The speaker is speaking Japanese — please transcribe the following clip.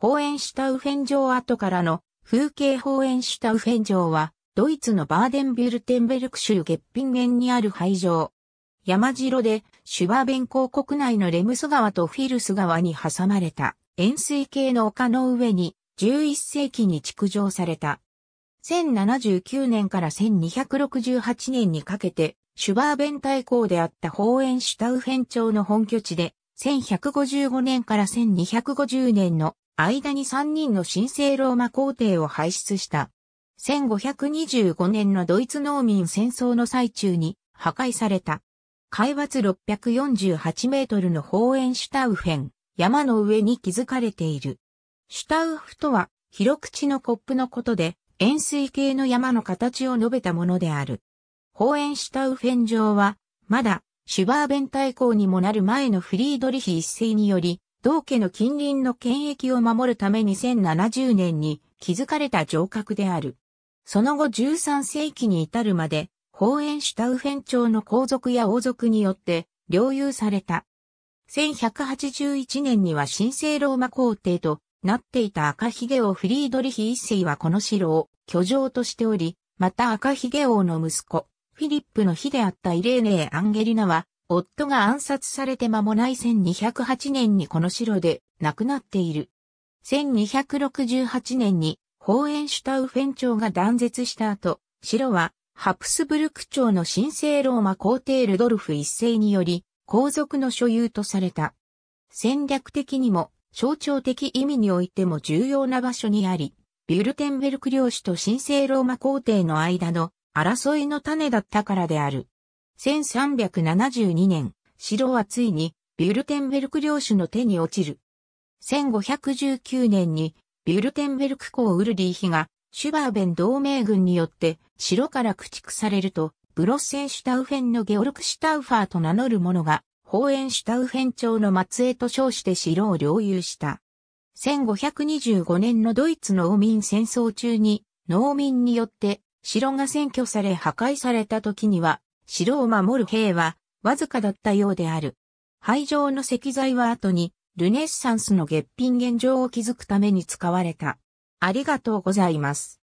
ホーエンシュタウフェン城跡からの風景ホーエンシュタウフェン城は、ドイツのバーデンビュルテンベルク州ゲッピンゲンにある廃城。山城でシュバーベン港国内のレムス川とフィルス川に挟まれた円錐形の丘の上に11世紀に築城された。1079年から1268年にかけてシュバーベン大公であったホーエンシュタウフェン町の本拠地で1155年から1250年の間に3人の神聖ローマ皇帝を輩出した。1525年のドイツ農民戦争の最中に破壊された。海抜648メートルのホーエンシュタウフェン、山の上に築かれている。シュタウフとは、広口のコップのことで、円錐形の山の形を述べたものである。ホーエンシュタウフェン城は、まだ、シュバーベン大公にもなる前のフリードリヒ一世により、同家の近隣の権益を守るために0 7 0年に築かれた城郭である。その後13世紀に至るまで、ホーエンシュタウフェン朝の皇族や王族によって領有された。1181年には神聖ローマ皇帝となっていた赤ひげ王フリードリヒ一世はこの城を居城としており、また赤ひげ王の息子、フィリップの妃であったイレーネー・アンゲリナは夫が暗殺されて間もない1208年にこの城で亡くなっている。1268年にホーエンシュタウフェン朝が断絶した後、城はハプスブルク朝の神聖ローマ皇帝ルドルフ一世により皇族の所有とされた。戦略的にも象徴的意味においても重要な場所にあり、ビュルテンベルク領主と神聖ローマ皇帝の間の争いの種だったからである。1372年、城はついにビュルテンベルク領主の手に落ちる。1519年にビュルテンベルク公ウルリーヒがシュバーベン同盟軍によって城から駆逐されると、ブロッセンシュタウフェンのゲオルク・シュタウファーと名乗る者が、ホーエンシュタウフェン町の末裔と称して城を領有した。1525年のドイツ農民戦争中に、農民によって城が占拠され破壊された時には、城を守る兵はわずかだったようである。廃城の石材は後にルネッサンスの月品現状を築くために使われた。ありがとうございます。